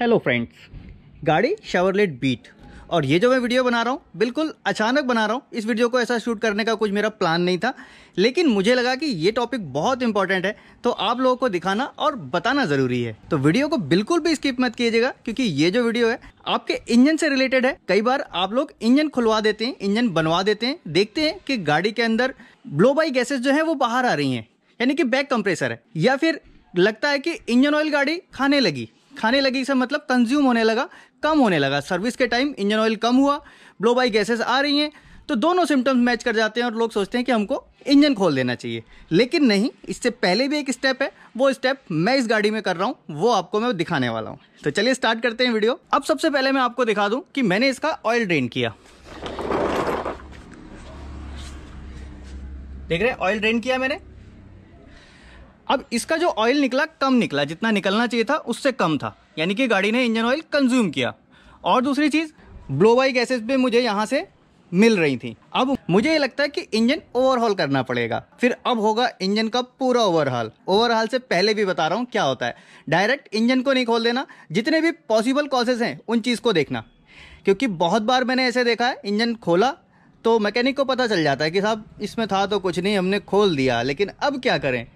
hello friends गाड़ी शावरलेट beat और ये जो मैं वीडियो बना रहा हूँ बिल्कुल अचानक बना रहा हूँ इस वीडियो को ऐसा शूट करने का कुछ मेरा प्लान नहीं था लेकिन मुझे लगा कि ये टॉपिक बहुत इंपॉर्टेंट है तो आप लोगों को दिखाना और बताना ज़रूरी है तो वीडियो को बिल्कुल भी स्किप मत कीजिएगा क्योंकि ये जो वीडियो है आपके इंजन से रिलेटेड है कई बार आप लोग इंजन खुलवा देते हैं इंजन बनवा देते हैं देखते हैं कि गाड़ी के अंदर ब्लो बाई गैसेज जो है वो बाहर आ रही हैं यानी कि बैक कंप्रेसर है या फिर लगता है कि इंजन ऑयल गाड़ी खाने लगी खाने लगी से मतलब कंज्यूम होने लगा कम होने लगा सर्विस के टाइम इंजन ऑयल कम हुआ ब्लो बाई गैसेस आ रही हैं तो दोनों सिम्टम्स मैच कर जाते हैं और लोग सोचते हैं कि हमको इंजन खोल देना चाहिए लेकिन नहीं इससे पहले भी एक स्टेप है वो स्टेप मैं इस गाड़ी में कर रहा हूँ वो आपको मैं दिखाने वाला हूँ तो चलिए स्टार्ट करते हैं वीडियो अब सबसे पहले मैं आपको दिखा दूँ कि मैंने इसका ऑयल ड्रेन किया देख रहे हैं ऑयल ड्रेन किया मैंने अब इसका जो ऑयल निकला कम निकला जितना निकलना चाहिए था उससे कम था यानी कि गाड़ी ने इंजन ऑयल कंज्यूम किया और दूसरी चीज़ ब्लोबाई गैसेज भी मुझे यहाँ से मिल रही थी अब मुझे ये लगता है कि इंजन ओवरहॉल करना पड़ेगा फिर अब होगा इंजन का पूरा ओवरहॉल ओवरहॉल से पहले भी बता रहा हूँ क्या होता है डायरेक्ट इंजन को नहीं खोल देना जितने भी पॉसिबल कॉजेज हैं उन चीज़ को देखना क्योंकि बहुत बार मैंने ऐसे देखा है इंजन खोला तो मैकेनिक को पता चल जाता है कि साहब इसमें था तो कुछ नहीं हमने खोल दिया लेकिन अब क्या करें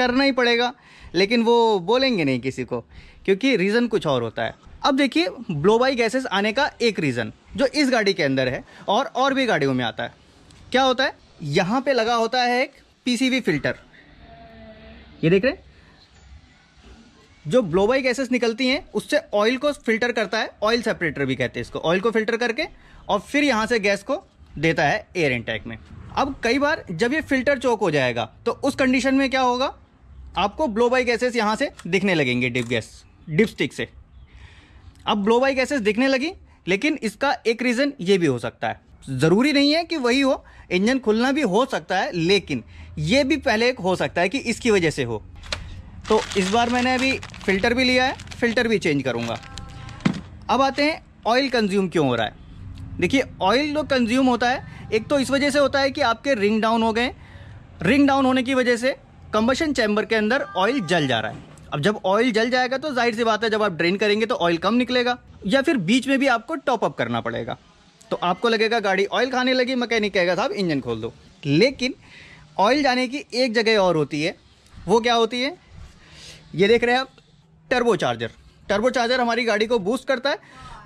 करना ही पड़ेगा लेकिन वो बोलेंगे नहीं किसी को क्योंकि रीज़न कुछ और होता है अब देखिए ब्लो बाई गैसेस आने का एक रीज़न जो इस गाड़ी के अंदर है और और भी गाड़ियों में आता है क्या होता है यहाँ पे लगा होता है एक पीसीवी फिल्टर ये देख रहे हैं जो ब्लो बाई गैसेस निकलती हैं उससे ऑयल को फिल्टर करता है ऑयल सेपरेटर भी कहते हैं इसको ऑयल को फिल्टर करके और फिर यहाँ से गैस को देता है एयर इंटैक में अब कई बार जब ये फिल्टर चौक हो जाएगा तो उस कंडीशन में क्या होगा आपको ब्लो बाई गैसेस यहाँ से दिखने लगेंगे डिप गैस डिप स्टिक से अब ब्लो बाई गैसेस दिखने लगी लेकिन इसका एक रीज़न ये भी हो सकता है ज़रूरी नहीं है कि वही हो इंजन खुलना भी हो सकता है लेकिन ये भी पहले एक हो सकता है कि इसकी वजह से हो तो इस बार मैंने अभी फ़िल्टर भी लिया है फ़िल्टर भी चेंज करूँगा अब आते हैं ऑयल कंज्यूम क्यों हो रहा है देखिए ऑयल जो कंज्यूम होता है एक तो इस वजह से होता है कि आपके रिंग डाउन हो गए रिंग डाउन होने की वजह से कम्बशन चैम्बर के अंदर ऑयल जल जा रहा है अब जब ऑयल जल जाएगा तो जाहिर सी बात है जब आप ड्रेन करेंगे तो ऑयल कम निकलेगा या फिर बीच में भी आपको टॉपअप करना पड़ेगा तो आपको लगेगा गाड़ी ऑयल खाने लगी मैकेनिक कहेगा साहब इंजन खोल दो लेकिन ऑयल जाने की एक जगह और होती है वो क्या होती है ये देख रहे हैं आप टर्बो चार्जर टर्बो चार्जर हमारी गाड़ी को बूस्ट करता है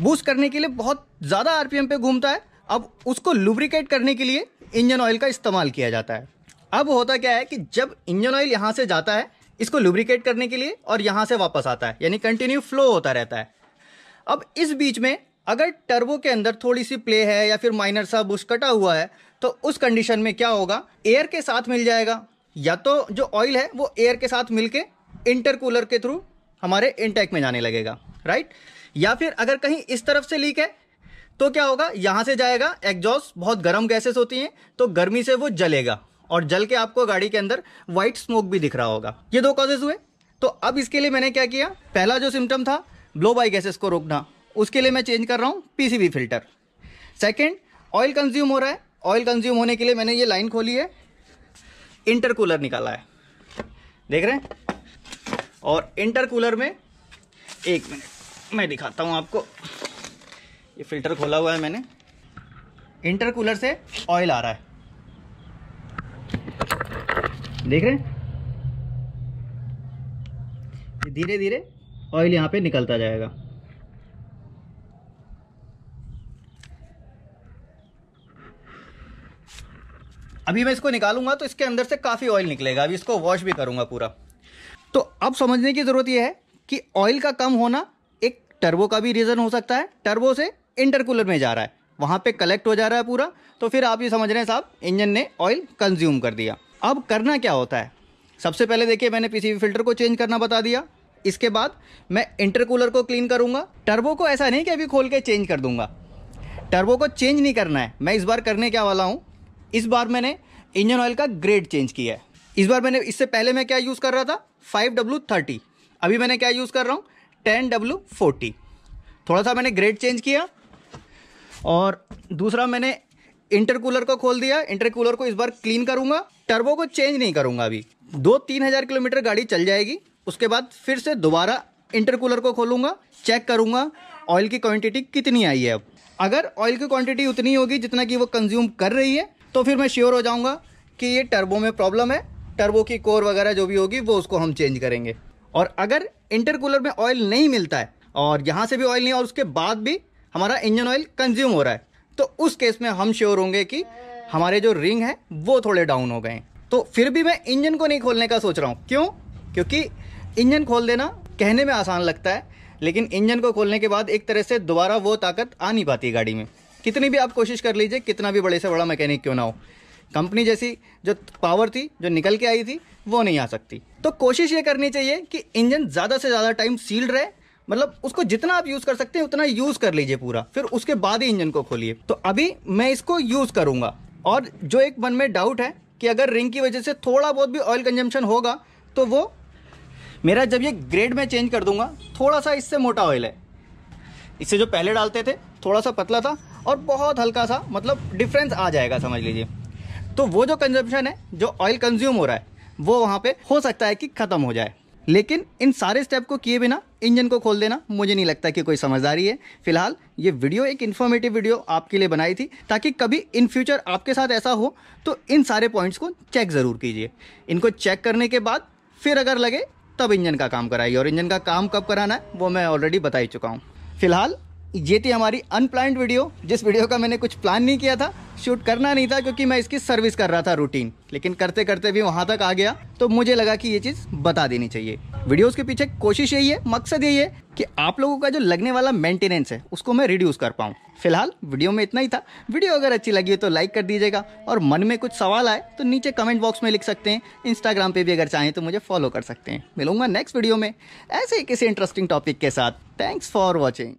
बूस्ट करने के लिए बहुत ज़्यादा आर पे घूमता है अब उसको लुब्रिकेट करने के लिए इंजन ऑयल का इस्तेमाल किया जाता है अब होता क्या है कि जब इंजन ऑयल यहाँ से जाता है इसको लुब्रिकेट करने के लिए और यहाँ से वापस आता है यानी कंटिन्यू फ्लो होता रहता है अब इस बीच में अगर टर्बो के अंदर थोड़ी सी प्ले है या फिर माइनर सा बुश कटा हुआ है तो उस कंडीशन में क्या होगा एयर के साथ मिल जाएगा या तो जो ऑयल है वो एयर के साथ मिलके इंटरकूलर के थ्रू हमारे इनटेक में जाने लगेगा राइट या फिर अगर कहीं इस तरफ से लीक है तो क्या होगा यहाँ से जाएगा एग्जॉस्ट बहुत गर्म गैसेस होती हैं तो गर्मी से वो जलेगा और जल के आपको गाड़ी के अंदर व्हाइट स्मोक भी दिख रहा होगा ये दो कॉजेज हुए तो अब इसके लिए मैंने क्या किया पहला जो सिम्टम था ब्लो बाई गैसेस को रोकना उसके लिए मैं चेंज कर रहा हूँ PCB filter second oil consume हो रहा है ऑयल कंज्यूम होने के लिए मैंने ये लाइन खोली है इंटरकूलर निकाला है देख रहे हैं और इंटरकूलर में एक मिनट मैं दिखाता हूँ आपको ये फिल्टर खोला हुआ है मैंने इंटरकूलर से ऑयल आ रहा है देख रहे हैं धीरे धीरे ऑयल यहाँ पे निकलता जाएगा अभी मैं इसको निकालूंगा तो इसके अंदर से काफ़ी ऑयल निकलेगा अभी इसको वॉश भी करूंगा पूरा तो अब समझने की ज़रूरत यह है कि ऑयल का कम होना एक टर्बो का भी रीज़न हो सकता है टर्बो से इंटरकूलर में जा रहा है वहां पे कलेक्ट हो जा रहा है पूरा तो फिर आप ये समझ रहे हैं साहब इंजन ने ऑयल कंज्यूम कर दिया अब करना क्या होता है सबसे पहले देखिए मैंने पीसीबी फिल्टर को चेंज करना बता दिया इसके बाद मैं इंटरकूलर को क्लीन करूंगा टर्बो को ऐसा नहीं कि अभी खोल के चेंज कर दूंगा टर्बो को चेंज नहीं करना है मैं इस बार करने क्या वाला हूँ इस बार मैंने इंजन ऑयल का ग्रेड चेंज किया है इस बार मैंने इससे पहले मैं क्या यूज़ कर रहा था फाइव डब्लू थर्टी अभी मैंने क्या यूज़ कर रहा हूँ टेन डब्लू फोर्टी थोड़ा सा मैंने ग्रेड चेंज किया और दूसरा मैंने इंटरकूलर को खोल दिया इंटरकूलर को इस बार क्लीन करूंगा टर्बो को चेंज नहीं करूंगा अभी दो तीन हज़ार किलोमीटर गाड़ी चल जाएगी उसके बाद फिर से दोबारा इंटरकूलर को खोलूंगा चेक करूंगा ऑयल की क्वांटिटी कितनी आई है अब अगर ऑयल की क्वांटिटी उतनी होगी जितना कि वो कंज्यूम कर रही है तो फिर मैं श्योर हो जाऊंगा कि ये टर्बो में प्रॉब्लम है टर्बो की कोर वगैरह जो भी होगी वो उसको हम चेंज करेंगे और अगर इंटरकूलर में ऑयल नहीं मिलता है और यहाँ से भी ऑयल नहीं और उसके बाद भी हमारा इंजन ऑयल कंज्यूम हो रहा है तो उस केस में हम श्योर होंगे कि हमारे जो रिंग है वो थोड़े डाउन हो गए तो फिर भी मैं इंजन को नहीं खोलने का सोच रहा हूँ क्यों क्योंकि इंजन खोल देना कहने में आसान लगता है लेकिन इंजन को खोलने के बाद एक तरह से दोबारा वो ताकत आ नहीं पाती गाड़ी में कितनी भी आप कोशिश कर लीजिए कितना भी बड़े से बड़ा मैकेनिक क्यों ना हो कंपनी जैसी जो पावर थी जो निकल के आई थी वो नहीं आ सकती तो कोशिश ये करनी चाहिए कि इंजन ज़्यादा से ज़्यादा टाइम सील्ड रहे मतलब उसको जितना आप यूज़ कर सकते हैं उतना यूज़ कर लीजिए पूरा फिर उसके बाद ही इंजन को खोलिए तो अभी मैं इसको यूज़ करूँगा और जो एक मन में डाउट है कि अगर रिंग की वजह से थोड़ा बहुत भी ऑयल कंजम्पशन होगा तो वो मेरा जब ये ग्रेड में चेंज कर दूंगा थोड़ा सा इससे मोटा ऑयल है इससे जो पहले डालते थे थोड़ा सा पतला था और बहुत हल्का सा मतलब डिफरेंस आ जाएगा समझ लीजिए तो वो जो कंजम्पशन है जो ऑयल कंज्यूम हो रहा है वो वहाँ पे हो सकता है कि ख़त्म हो जाए लेकिन इन सारे स्टेप को किए बिना इंजन को खोल देना मुझे नहीं लगता कि कोई समझदारी है फिलहाल ये वीडियो एक इन्फॉर्मेटिव वीडियो आपके लिए बनाई थी ताकि कभी इन फ्यूचर आपके साथ ऐसा हो तो इन सारे पॉइंट्स को चेक ज़रूर कीजिए इनको चेक करने के बाद फिर अगर लगे तब इंजन का काम कराइए और इंजन का काम कब कराना है वो मैं ऑलरेडी बता ही चुका हूँ फिलहाल ये थी हमारी अनप्लान्ड वीडियो जिस वीडियो का मैंने कुछ प्लान नहीं किया था शूट करना नहीं था क्योंकि मैं इसकी सर्विस कर रहा था रूटीन लेकिन करते करते भी वहाँ तक आ गया तो मुझे लगा कि ये चीज़ बता देनी चाहिए वीडियोस के पीछे कोशिश यही है मकसद यही है कि आप लोगों का जो लगने वाला मेंटेनेंस है उसको मैं रिड्यूस कर पाऊँ फिलहाल वीडियो में इतना ही था वीडियो अगर अच्छी लगी हो तो लाइक कर दीजिएगा और मन में कुछ सवाल आए तो नीचे कमेंट बॉक्स में लिख सकते हैं इंस्टाग्राम पे भी अगर चाहें तो मुझे फॉलो कर सकते हैं मिलूंगा नेक्स्ट वीडियो में ऐसे ही किसी इंटरेस्टिंग टॉपिक के साथ थैंक्स फॉर वॉचिंग